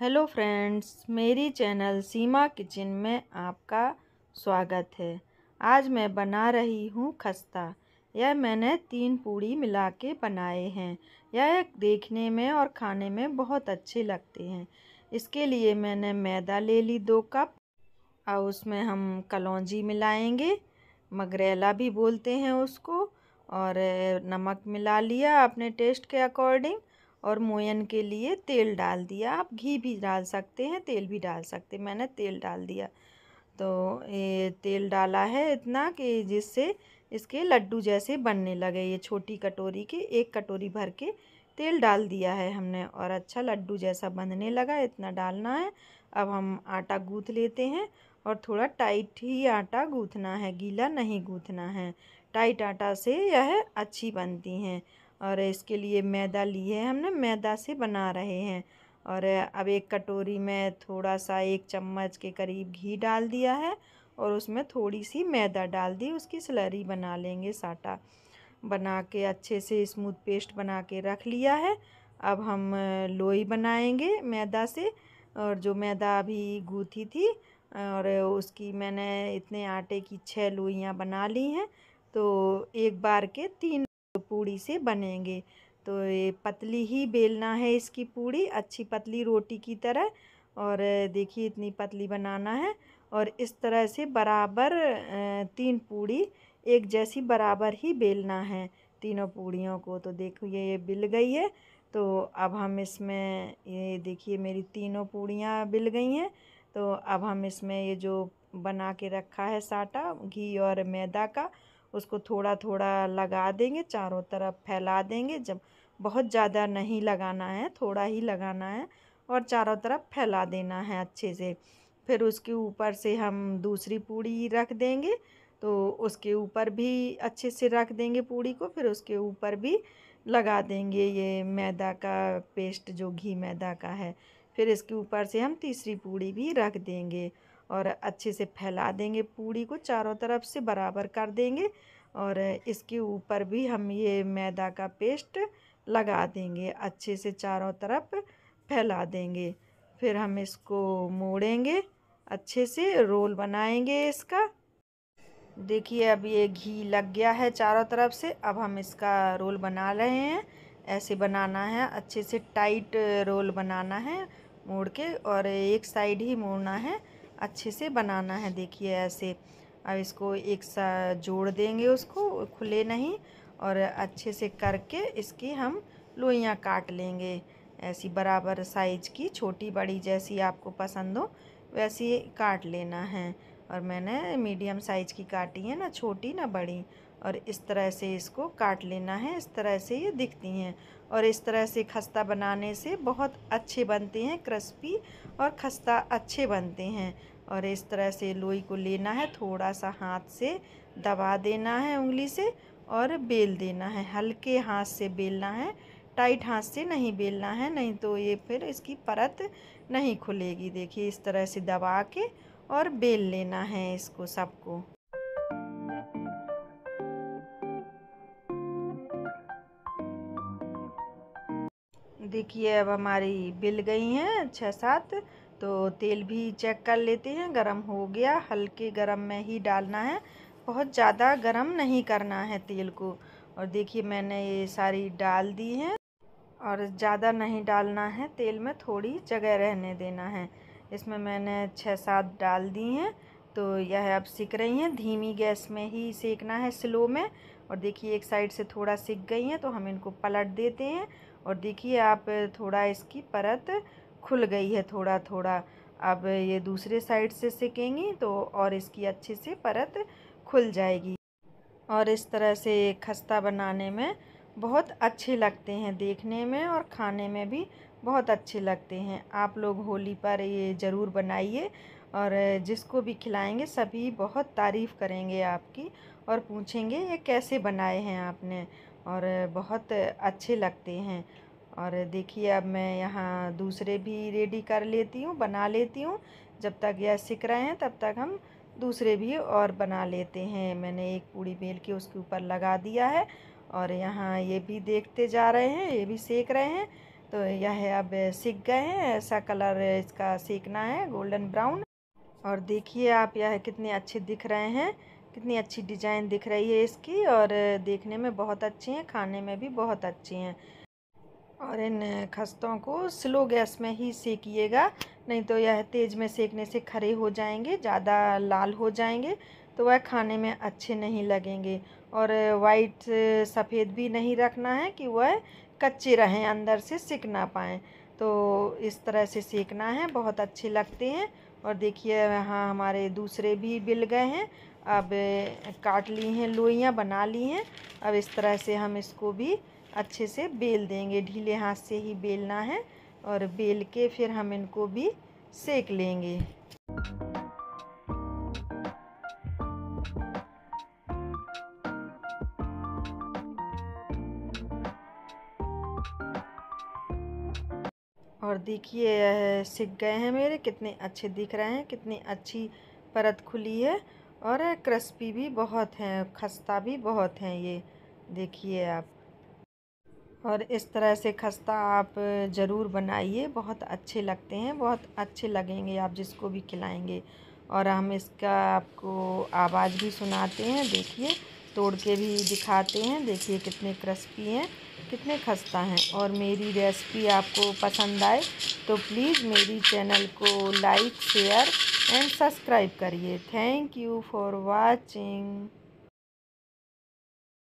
hello friends मेरी channel Seema kitchen में आपका स्वागत है आज मैं बना रही हूँ खस्ता यह मैंने तीन पूड़ी मिला के बनाए हैं यह देखने में और खाने में बहुत अच्छे लगते हैं इसके लिए मैंने मैदा ले ली दो कप और उसमें हम कलौजी मिलाएंगे मगरेला भी बोलते हैं उसको और नमक मिला लिया अपने टेस्ट के अकॉर्डिंग और मोयन के लिए तेल डाल दिया आप घी भी डाल सकते हैं तेल भी डाल सकते हैं मैंने तेल डाल दिया तो ये तेल डाला है इतना कि जिससे इसके लड्डू जैसे बनने लगे ये छोटी कटोरी के एक कटोरी भर के तेल डाल दिया है हमने और अच्छा लड्डू जैसा बनने लगा इतना डालना है अब हम आटा गूँथ लेते हैं और थोड़ा टाइट ही आटा गूँथना है गीला नहीं गूँथना है टाइट आटा से यह अच्छी बनती हैं और इसके लिए मैदा लिए है हमने मैदा से बना रहे हैं और अब एक कटोरी में थोड़ा सा एक चम्मच के करीब घी डाल दिया है और उसमें थोड़ी सी मैदा डाल दी उसकी सलरी बना लेंगे साटा बना के अच्छे से स्मूथ पेस्ट बना के रख लिया है अब हम लोई बनाएंगे मैदा से और जो मैदा अभी गूथी थी और उसकी मैंने इतने आटे की छः लोइयाँ बना ली हैं तो एक बार के तीन पूड़ी से बनेंगे तो ये पतली ही बेलना है इसकी पूड़ी अच्छी पतली रोटी की तरह और देखिए इतनी पतली बनाना है और इस तरह से बराबर तीन पूड़ी एक जैसी बराबर ही बेलना है तीनों पूड़ियों को तो देखो ये ये बिल गई है तो अब हम इसमें ये देखिए मेरी तीनों पूड़ियाँ बिल गई हैं तो अब हम इसमें ये जो बना के रखा है साटा घी और मैदा का उसको थोड़ा थोड़ा लगा देंगे चारों तरफ फैला देंगे जब बहुत ज़्यादा नहीं लगाना है थोड़ा ही लगाना है और चारों तरफ फैला देना है अच्छे से फिर उसके ऊपर से हम दूसरी पूड़ी रख देंगे तो उसके ऊपर भी अच्छे से रख देंगे पूड़ी को फिर उसके ऊपर भी लगा देंगे ये मैदा का पेस्ट जो घी मैदा का है फिर इसके ऊपर से हम तीसरी पूड़ी भी रख देंगे और अच्छे से फैला देंगे पूड़ी को चारों तरफ से बराबर कर देंगे और इसके ऊपर भी हम ये मैदा का पेस्ट लगा देंगे अच्छे से चारों तरफ फैला देंगे फिर हम इसको मोड़ेंगे अच्छे से रोल बनाएंगे इसका देखिए अब ये घी लग गया है चारों तरफ से अब हम इसका रोल बना रहे हैं ऐसे बनाना है अच्छे से टाइट रोल बनाना है मोड़ के और एक साइड ही मोड़ना है अच्छे से बनाना है देखिए ऐसे अब इसको एक सा जोड़ देंगे उसको खुले नहीं और अच्छे से करके इसकी हम लोइयाँ काट लेंगे ऐसी बराबर साइज की छोटी बड़ी जैसी आपको पसंद हो वैसी काट लेना है और मैंने मीडियम साइज़ की काटी है ना छोटी ना बड़ी और इस तरह से इसको काट लेना है इस तरह से ये दिखती हैं और इस तरह से खस्ता बनाने से बहुत अच्छे बनते हैं क्रिस्पी और खस्ता अच्छे बनते हैं और इस तरह से लोई को लेना है थोड़ा सा हाथ से दबा देना है उंगली से और बेल देना है हल्के हाथ से बेलना है टाइट हाथ से नहीं बेलना है नहीं तो ये फिर इसकी परत नहीं खुलेगी देखिए इस तरह से दबा के और बेल लेना है इसको सबको देखिए अब हमारी बिल गई हैं छः सात तो तेल भी चेक कर लेते हैं गरम हो गया हल्के गरम में ही डालना है बहुत ज़्यादा गरम नहीं करना है तेल को और देखिए मैंने ये सारी डाल दी है और ज़्यादा नहीं डालना है तेल में थोड़ी जगह रहने देना है इसमें मैंने छः सात डाल दी हैं तो यह अब सीख रही हैं धीमी गैस में ही सेकना है स्लो में और देखिए एक साइड से थोड़ा सीख गई हैं तो हम इनको पलट देते हैं और देखिए आप थोड़ा इसकी परत खुल गई है थोड़ा थोड़ा अब ये दूसरे साइड से सीखेंगी तो और इसकी अच्छे से परत खुल जाएगी और इस तरह से खस्ता बनाने में बहुत अच्छे लगते हैं देखने में और खाने में भी बहुत अच्छे लगते हैं आप लोग होली पर ये ज़रूर बनाइए और जिसको भी खिलाएंगे सभी बहुत तारीफ़ करेंगे आपकी और पूछेंगे ये कैसे बनाए हैं आपने और बहुत अच्छे लगते हैं और देखिए अब मैं यहाँ दूसरे भी रेडी कर लेती हूँ बना लेती हूँ जब तक यह सीख रहे हैं तब तक हम दूसरे भी और बना लेते हैं मैंने एक पूड़ी बेल के उसके ऊपर लगा दिया है और यहाँ ये भी देखते जा रहे हैं ये भी सेक रहे हैं तो यह अब सीख गए हैं ऐसा कलर इसका सीखना है गोल्डन ब्राउन और देखिए आप यह कितने अच्छे दिख रहे हैं कितनी अच्छी डिजाइन दिख रही है इसकी और देखने में बहुत अच्छी हैं खाने में भी बहुत अच्छी हैं और इन खस्तों को स्लो गैस में ही सेकिएगा नहीं तो यह तेज़ में सेकने से खरे हो जाएंगे ज़्यादा लाल हो जाएंगे तो वह खाने में अच्छे नहीं लगेंगे और वाइट सफ़ेद भी नहीं रखना है कि वह कच्चे रहें अंदर से सीख ना पाएँ तो इस तरह से सेकना है बहुत अच्छे लगते हैं और देखिए हाँ हमारे दूसरे भी बिल गए हैं अब काट ली हैं लोइयाँ बना ली हैं अब इस तरह से हम इसको भी अच्छे से बेल देंगे ढीले हाथ से ही बेलना है और बेल के फिर हम इनको भी सेक लेंगे और देखिए सिक गए हैं मेरे कितने अच्छे दिख रहे हैं कितनी अच्छी परत खुली है और क्रिस्पी भी बहुत हैं खस्ता भी बहुत हैं ये देखिए आप और इस तरह से खस्ता आप ज़रूर बनाइए बहुत अच्छे लगते हैं बहुत अच्छे लगेंगे आप जिसको भी खिलाएंगे और हम इसका आपको आवाज़ भी सुनाते हैं देखिए तोड़ के भी दिखाते हैं देखिए कितने क्रिस्पी हैं कितने खस्ता हैं और मेरी रेसिपी आपको पसंद आए तो प्लीज़ मेरी चैनल को लाइक शेयर एंड सब्सक्राइब करिए थैंक यू फॉर वाचिंग